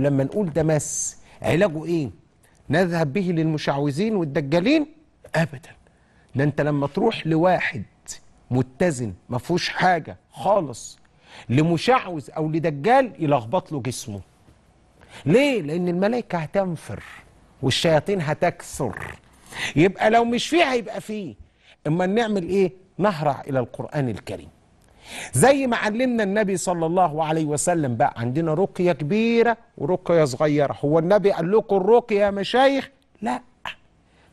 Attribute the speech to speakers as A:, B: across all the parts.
A: لما نقول ده مس علاجه ايه نذهب به للمشعوذين والدجالين ابدا ده انت لما تروح لواحد متزن ما فيهوش حاجه خالص لمشعوذ او لدجال يلخبط له جسمه ليه لان الملائكه هتنفر والشياطين هتكثر يبقى لو مش فيه هيبقى فيه اما نعمل ايه نهرع الى القران الكريم زي ما علمنا النبي صلى الله عليه وسلم بقى عندنا رقية كبيرة ورقية صغيرة هو النبي قال لكم الرقية يا مشايخ لا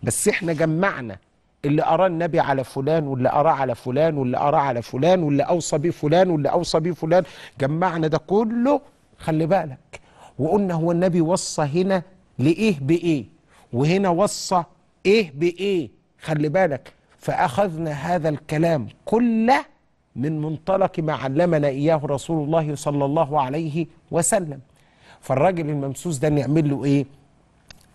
A: بس احنا جمعنا اللي أراه النبي على فلان واللي أراه على فلان واللي أراه على فلان واللي أوصى بيه فلان واللي أوصى بيه فلان جمعنا ده كله خلي بالك وقلنا هو النبي وصى هنا لإيه بإيه وهنا وصى إيه بإيه خلي بالك فأخذنا هذا الكلام كله من منطلق ما علمنا إياه رسول الله صلى الله عليه وسلم فالراجل الممسوس ده نعمل له إيه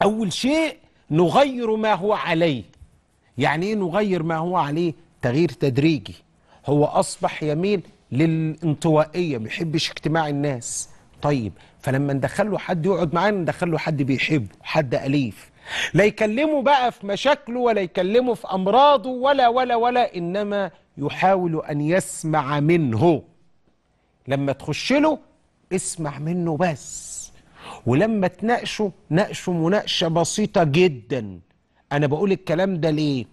A: أول شيء نغير ما هو عليه يعني إيه نغير ما هو عليه تغيير تدريجي هو أصبح يميل للانطوائية ما يحبش اجتماع الناس طيب فلما ندخله حد يقعد معانا ندخله حد بيحبه حد أليف لا يكلمه بقى في مشاكله ولا يكلمه في أمراضه ولا ولا ولا إنما يحاول أن يسمع منه لما تخش له اسمع منه بس ولما تناقشه ناقشه مناقشة بسيطة جدا أنا بقول الكلام ده ليه؟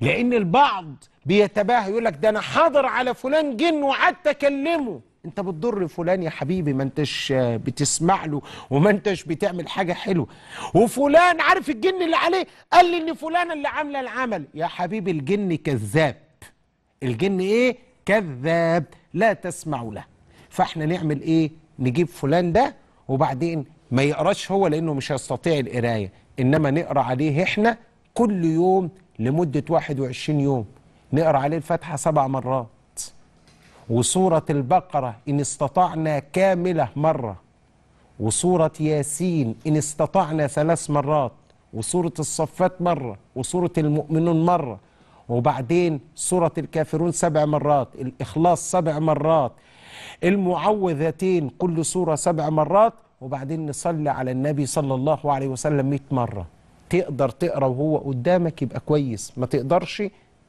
A: لأن البعض بيتباهى يقول لك ده أنا حاضر على فلان جن وقعدت أكلمه انت بتضر فلان يا حبيبي ما انتش بتسمع له وما انتش بتعمل حاجه حلوه وفلان عارف الجن اللي عليه قال لي ان فلانه اللي عامله العمل يا حبيبي الجن كذاب الجن ايه كذاب لا تسمع له فاحنا نعمل ايه نجيب فلان ده وبعدين ما يقراش هو لانه مش هيستطيع القرايه انما نقرا عليه احنا كل يوم لمده 21 يوم نقرا عليه الفاتحه سبع مرات وسورة البقرة إن استطعنا كاملة مرة وسورة ياسين إن استطعنا ثلاث مرات وسورة الصفات مرة وسورة المؤمنون مرة وبعدين سورة الكافرون سبع مرات الإخلاص سبع مرات المعوذتين كل سورة سبع مرات وبعدين نصلي على النبي صلى الله عليه وسلم 100 مرة تقدر تقرا وهو قدامك يبقى كويس ما تقدرش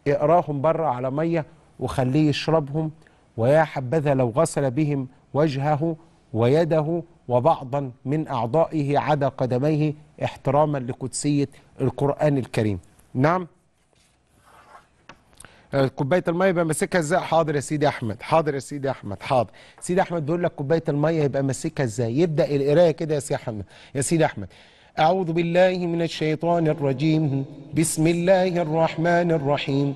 A: اقراهم بره على مية وخليه يشربهم ويا حبذا لو غسل بهم وجهه ويده وبعضا من أعضائه عدا قدميه احتراما لقدسية القرآن الكريم نعم آه، كوبايه الميه يبقى ماسكها ازاي حاضر يا سيدي احمد حاضر يا سيدي احمد حاضر سيدي احمد بيقول لك كوبايه الميه يبقى ماسكها ازاي يبدا القرايه كده يا سيدي احمد يا سيدي احمد اعوذ بالله من الشيطان الرجيم بسم الله الرحمن الرحيم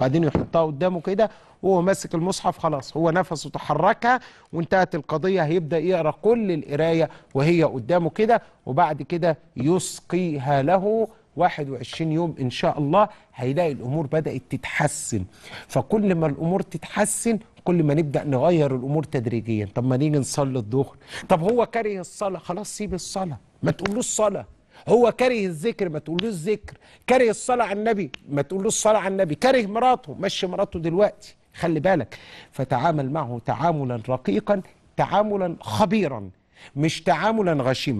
A: وبعدين يحطها قدامه كده وهو ماسك المصحف خلاص هو نفسه تحركها وانتهت القضية هيبدأ يقرأ كل القراية وهي قدامه كده وبعد كده يسقيها له 21 يوم إن شاء الله هيلاقي الأمور بدأت تتحسن فكل ما الأمور تتحسن كل ما نبدا نغير الامور تدريجيا طب ما نيجي نصلي الظهر طب هو كاره الصلاه خلاص سيب الصلاه ما تقولوش صلاه هو كاره الذكر ما تقولوش ذكر كاره الصلاة على النبي ما تقولوش صلاة على النبي كاره مراته مشي مراته دلوقتي خلي بالك فتعامل معه تعاملا رقيقا تعاملا خبيرا مش تعاملا غشيما